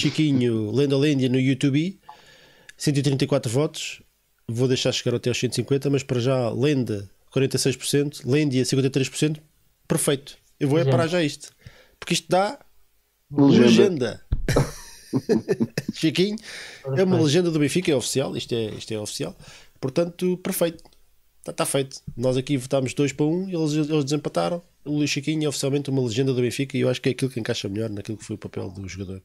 Chiquinho, Lendolândia no YouTube, 134 votos. Vou deixar chegar até aos 150, mas para já Lenda 46%, Lendia 53%. Perfeito. Eu vou é legenda. parar já isto. Porque isto dá legenda. legenda. Chiquinho é uma legenda do Benfica, é oficial, isto é, isto é oficial. Portanto, perfeito. Está tá feito. Nós aqui votámos 2 para 1, um, eles, eles desempataram. O Chiquinho é oficialmente uma legenda do Benfica e eu acho que é aquilo que encaixa melhor naquilo que foi o papel do jogador.